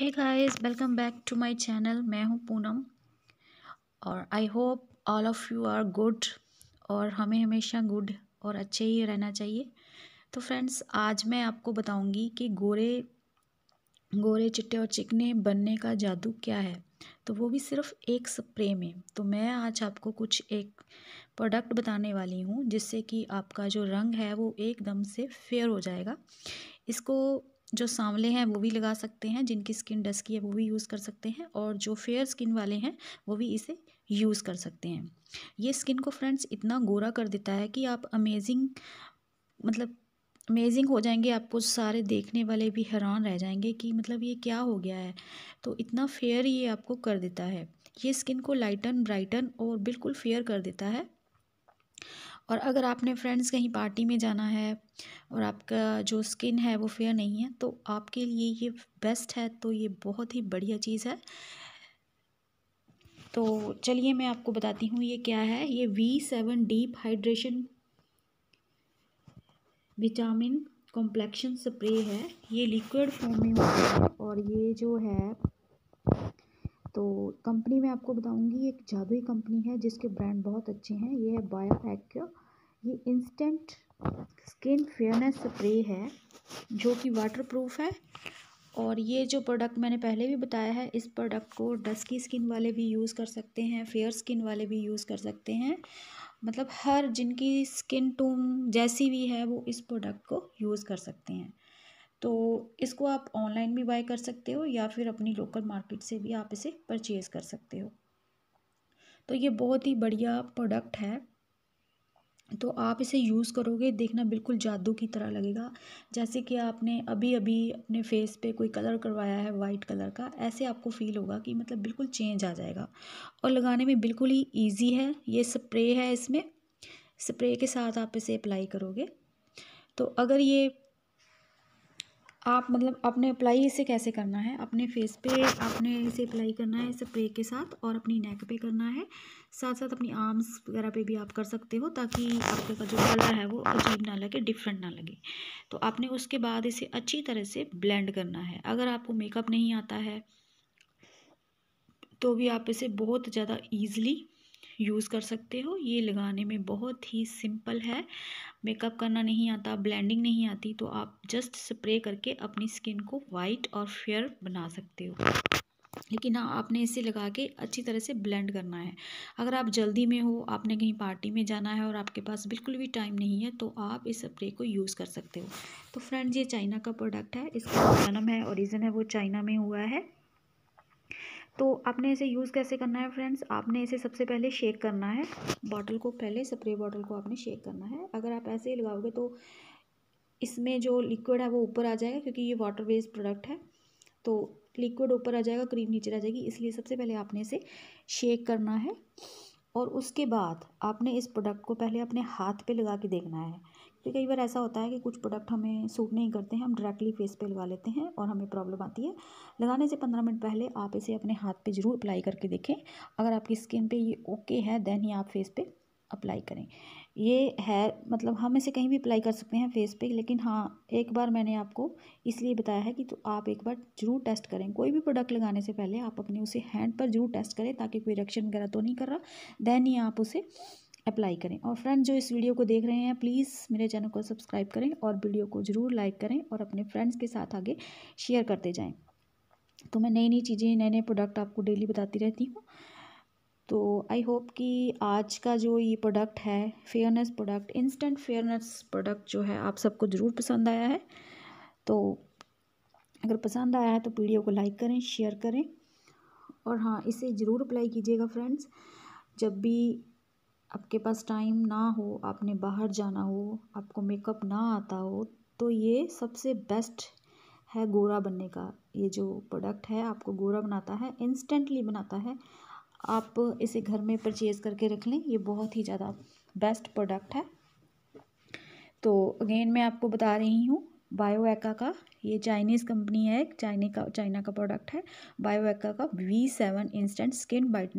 hey guys welcome back to my channel मैं हूं पूनम और I hope all of you are good और हमें हमेशा गुड और अच्छे ही रहना चाहिए तो फ्रेंड्स आज मैं आपको बताऊंगी कि गोरे गोरे चिट्टे और चिकने बनने का जादू क्या है तो वो भी सिर्फ एक स्प्रे में तो मैं आज आपको कुछ एक प्रोडक्ट बताने वाली हूँ जिससे कि आपका जो रंग है वो एकदम से फेयर हो जाएगा इसको जो सांवले हैं वो भी लगा सकते हैं जिनकी स्किन डस्की है वो भी यूज़ कर सकते हैं और जो फेयर स्किन वाले हैं वो भी इसे यूज़ कर सकते हैं ये स्किन को फ्रेंड्स इतना गोरा कर देता है कि आप अमेजिंग मतलब अमेजिंग हो जाएंगे आपको सारे देखने वाले भी हैरान रह जाएंगे कि मतलब ये क्या हो गया है तो इतना फेयर ये आपको कर देता है ये स्किन को लाइटन ब्राइटन और बिल्कुल फेयर कर देता है और अगर आपने फ्रेंड्स कहीं पार्टी में जाना है और आपका जो स्किन है वो फेयर नहीं है तो आपके लिए ये बेस्ट है तो ये बहुत ही बढ़िया चीज़ है तो चलिए मैं आपको बताती हूँ ये क्या है ये V seven deep hydration vitamin complexion spray है ये लिक्विड फॉर्म में होता है और ये जो है तो कंपनी मैं आपको बताऊंगी एक जादुई कंपनी है जिसके ब्रांड बहुत अच्छे हैं ये है बायो एक्यो ये इंस्टेंट स्किन फेयरनेस स्प्रे है जो कि वाटर प्रूफ है और ये जो प्रोडक्ट मैंने पहले भी बताया है इस प्रोडक्ट को डस्की स्किन वाले भी यूज़ कर सकते हैं फेयर स्किन वाले भी यूज़ कर सकते हैं मतलब हर जिनकी स्किन टोन जैसी भी है वो इस प्रोडक्ट को यूज़ कर सकते हैं तो इसको आप ऑनलाइन भी बाय कर सकते हो या फिर अपनी लोकल मार्केट से भी आप इसे परचेज़ कर सकते हो तो ये बहुत ही बढ़िया प्रोडक्ट है तो आप इसे यूज़ करोगे देखना बिल्कुल जादू की तरह लगेगा जैसे कि आपने अभी अभी अपने फेस पे कोई कलर करवाया है वाइट कलर का ऐसे आपको फील होगा कि मतलब बिल्कुल चेंज आ जाएगा और लगाने में बिल्कुल ही इजी है ये स्प्रे है इसमें स्प्रे के साथ आप इसे अप्लाई करोगे तो अगर ये आप मतलब अपने अप्लाई इसे कैसे करना है अपने फेस पे आपने इसे अप्लाई करना है स्प्रे के साथ और अपनी नेक पे करना है साथ साथ अपनी आर्म्स वगैरह पे भी आप कर सकते हो ताकि आपके का जो कलर है वो अजीब ना लगे डिफरेंट ना लगे तो आपने उसके बाद इसे अच्छी तरह से ब्लेंड करना है अगर आपको मेकअप नहीं आता है तो भी आप इसे बहुत ज़्यादा ईजिली यूज़ कर सकते हो ये लगाने में बहुत ही सिंपल है मेकअप करना नहीं आता ब्लेंडिंग नहीं आती तो आप जस्ट स्प्रे करके अपनी स्किन को वाइट और फेयर बना सकते हो लेकिन हाँ आपने इसे लगा के अच्छी तरह से ब्लेंड करना है अगर आप जल्दी में हो आपने कहीं पार्टी में जाना है और आपके पास बिल्कुल भी टाइम नहीं है तो आप इस स्प्रे को यूज़ कर सकते हो तो फ्रेंड्स ये चाइना का प्रोडक्ट है इसका जन्म है ओरिजिन है वो चाइना में हुआ है तो आपने इसे यूज़ कैसे करना है फ्रेंड्स आपने इसे सबसे पहले शेक करना है बॉटल को पहले स्प्रे बॉटल को आपने शेक करना है अगर आप ऐसे ही लगाओगे तो इसमें जो लिक्विड है वो ऊपर आ जाएगा क्योंकि ये वाटर बेस्ड प्रोडक्ट है तो लिक्विड ऊपर आ जाएगा क्रीम नीचे आ जाएगी इसलिए सबसे पहले आपने इसे शेक करना है और उसके बाद आपने इस प्रोडक्ट को पहले अपने हाथ पे लगा के देखना है फिर तो कई बार ऐसा होता है कि कुछ प्रोडक्ट हमें सूट नहीं करते हैं हम डायरेक्टली फेस पे लगा लेते हैं और हमें प्रॉब्लम आती है लगाने से पंद्रह मिनट पहले आप इसे अपने हाथ पे ज़रूर अप्लाई करके देखें अगर आपकी स्किन पे ये ओके है देन ही आप फेस पे अप्लाई करें ये है मतलब हम इसे कहीं भी अप्लाई कर सकते हैं फेस पे लेकिन हाँ एक बार मैंने आपको इसलिए बताया है कि तो आप एक बार जरूर टेस्ट करें कोई भी प्रोडक्ट लगाने से पहले आप अपने उसे हैंड पर जरूर टेस्ट करें ताकि कोई रिएक्शन वगैरह तो नहीं कर रहा देन ही आप उसे अप्लाई करें और फ्रेंड जो इस वीडियो को देख रहे हैं प्लीज़ मेरे चैनल को सब्सक्राइब करें और वीडियो को ज़रूर लाइक करें और अपने फ्रेंड्स के साथ आगे शेयर करते जाएँ तो मैं नई नई चीज़ें नए नए प्रोडक्ट आपको डेली बताती रहती हूँ तो आई होप कि आज का जो ये प्रोडक्ट है fairness product instant fairness product जो है आप सबको ज़रूर पसंद आया है तो अगर पसंद आया है तो वीडियो को लाइक करें शेयर करें और हाँ इसे ज़रूर अप्लाई कीजिएगा फ्रेंड्स जब भी आपके पास टाइम ना हो आपने बाहर जाना हो आपको मेकअप ना आता हो तो ये सबसे बेस्ट है गोरा बनने का ये जो प्रोडक्ट है आपको गोरा बनाता है इंस्टेंटली बनाता है आप इसे घर में परचेज़ करके रख लें ये बहुत ही ज़्यादा बेस्ट प्रोडक्ट है तो अगेन मैं आपको बता रही हूँ बायोएका का ये चाइनीज़ कंपनी है चाइनी का चाइना का प्रोडक्ट है बायोएका का V seven instant skin bite